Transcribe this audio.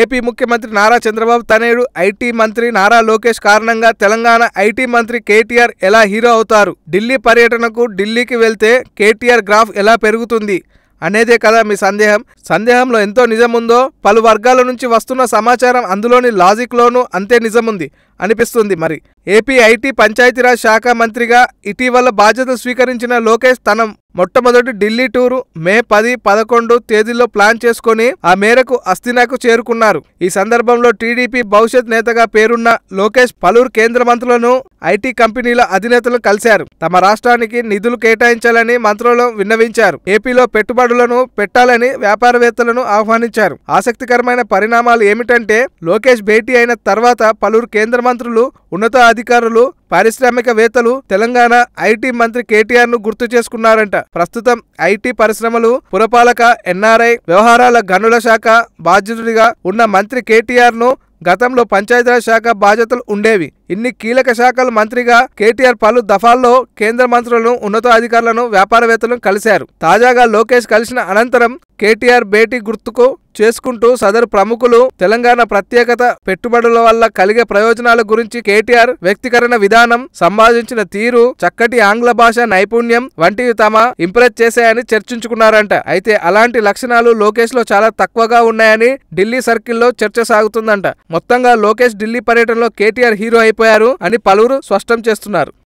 AP ముఖ్యమంత్రి నారా చంద్రబాబు తనయుడు IT మంత్రి నారా లోకేష్ కారణంగా తెలంగాణ ఐటీ మంత్రి కేటీఆర్ ఎలా హీరో అవుతారు ఢిల్లీ పర్యటనకు ఢిల్లీకి వెళ్తే కేటీఆర్ గ్రాఫ్ ఎలా పెరుగుతుంది అనేదే కదా మీ సందేహం సందేహంలో ఎంతో నిజముందో పలు వర్గాల నుంచి వస్తున్న సమాచారం అందులోని లాజిక్లోనూ అంతే నిజముంది అనిపిస్తుంది మరి ఏపీ ఐటీ పంచాయతీరాజ్ శాఖ మంత్రిగా ఇటీవల బాధ్యత స్వీకరించిన లోకేష్ తన మొట్టమొదటి ఢిల్లీ టూరు మే పది పదకొండు తేదీల్లో ప్లాన్ చేసుకుని ఆ మేరకు అస్థినాకు చేరుకున్నారు ఈ సందర్భంలో టీడీపీ భవిష్యత్ నేతగా పేరున్న లోకేష్ పలువురు కేంద్ర మంత్రులను ఐటీ కంపెనీల అధినేతలను కలిశారు తమ రాష్ట్రానికి నిధులు కేటాయించాలని మంత్రులను విన్నవించారు ఏపీలో పెట్టుబడులను పెట్టాలని వ్యాపారవేత్తలను ఆహ్వానించారు ఆసక్తికరమైన పరిణామాలు ఏమిటంటే లోకేష్ భేటీ అయిన తర్వాత పలువురు కేంద్ర మంత్రులు ఉన్నతాధికారులు పారిశ్రామికవేత్తలు తెలంగాణ ఐటీ మంత్రి కేటీఆర్ ను గుర్తు చేసుకున్నారంట ప్రస్తుతం ఐటీ పరిశ్రమలు పురపాలక ఎన్ఆర్ఐ వ్యవహారాల గనుల శాఖ బాధ్యతుడిగా ఉన్న మంత్రి కేటీఆర్ ను గతంలో పంచాయతీరాజ్ శాఖ బాధ్యతలు ఉండేవి ఇన్ని కీలక శాఖల మంత్రిగా కేటీఆర్ పలు దఫాల్లో కేంద్ర మంత్రులను ఉన్నతాధికారులను వ్యాపారవేత్తలను కలిశారు తాజాగా లోకేష్ కలిసిన అనంతరం కేటీఆర్ భేటీ గుర్తుకు చేసుకుంటూ సదరు ప్రముఖులు తెలంగాణ ప్రత్యేకత పెట్టుబడుల వల్ల కలిగే ప్రయోజనాల గురించి కేటీఆర్ వ్యక్తీకరణ విధానం సంభాషించిన తీరు చక్కటి ఆంగ్ల భాష నైపుణ్యం వంటివి తమ ఇంప్రెస్ చేశాయని చర్చించుకున్నారంట అయితే అలాంటి లక్షణాలు లోకేష్ లో చాలా తక్కువగా ఉన్నాయని ఢిల్లీ సర్కిల్లో చర్చ సాగుతుందంట మొత్తంగా లోకేష్ ఢిల్లీ పర్యటనలో కేటీఆర్ హీరో అయిపోయారు అని పలువురు స్పష్టం చేస్తున్నారు